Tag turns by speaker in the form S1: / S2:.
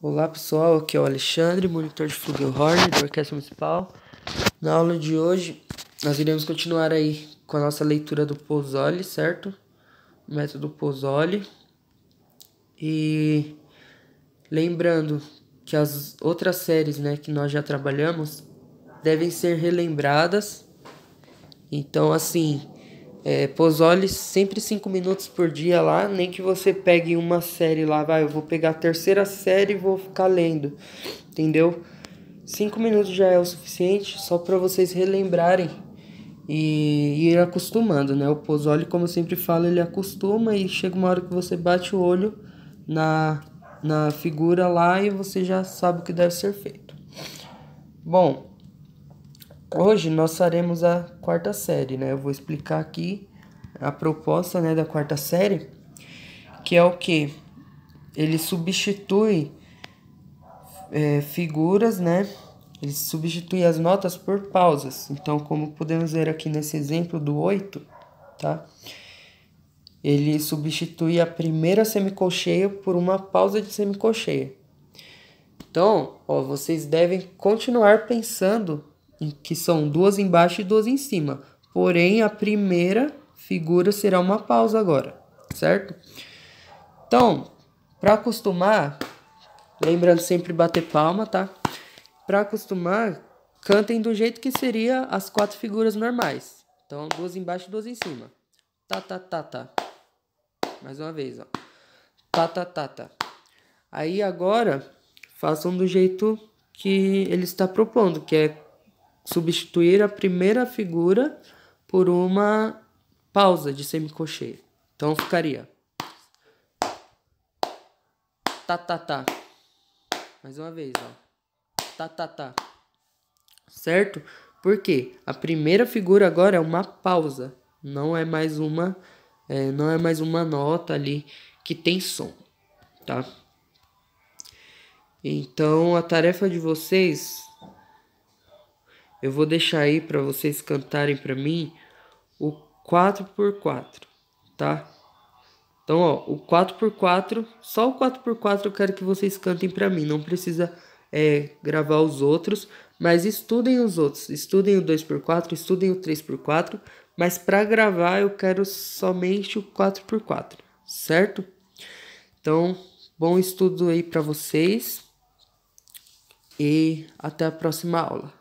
S1: Olá pessoal, aqui é o Alexandre, monitor de Flugelhorn do Orquestra Municipal. Na aula de hoje, nós iremos continuar aí com a nossa leitura do Pozzoli, certo? O método Pozzoli. E lembrando que as outras séries né, que nós já trabalhamos devem ser relembradas. Então, assim, é, Pozole sempre 5 minutos por dia lá, nem que você pegue uma série lá, vai, eu vou pegar a terceira série e vou ficar lendo, entendeu? 5 minutos já é o suficiente só para vocês relembrarem e ir acostumando, né? O Pozole, como eu sempre falo, ele acostuma e chega uma hora que você bate o olho na, na figura lá e você já sabe o que deve ser feito. Bom, Hoje nós faremos a quarta série, né? Eu vou explicar aqui a proposta né, da quarta série, que é o que? Ele substitui é, figuras, né? Ele substitui as notas por pausas. Então, como podemos ver aqui nesse exemplo do 8, tá? Ele substitui a primeira semicolcheia por uma pausa de semicolcheia. Então, ó, vocês devem continuar pensando que são duas embaixo e duas em cima. Porém, a primeira figura será uma pausa agora, certo? Então, para acostumar, lembrando sempre bater palma, tá? Para acostumar, cantem do jeito que seria as quatro figuras normais. Então, duas embaixo e duas em cima. Tá, tá, tá, tá. Mais uma vez, ó. Tá, tá, tá, tá. Aí agora, façam do jeito que ele está propondo, que é substituir a primeira figura por uma pausa de semicolcheia. Então ficaria. Tá, tá, tá. Mais uma vez, ó. Tá, tá, tá. Certo? Porque a primeira figura agora é uma pausa, não é mais uma é, não é mais uma nota ali que tem som, tá? Então a tarefa de vocês eu vou deixar aí para vocês cantarem para mim o 4x4, tá? Então, ó, o 4x4, só o 4x4 eu quero que vocês cantem para mim, não precisa é, gravar os outros, mas estudem os outros, estudem o 2x4, estudem o 3x4, mas para gravar eu quero somente o 4x4, certo? Então, bom estudo aí para vocês e até a próxima aula.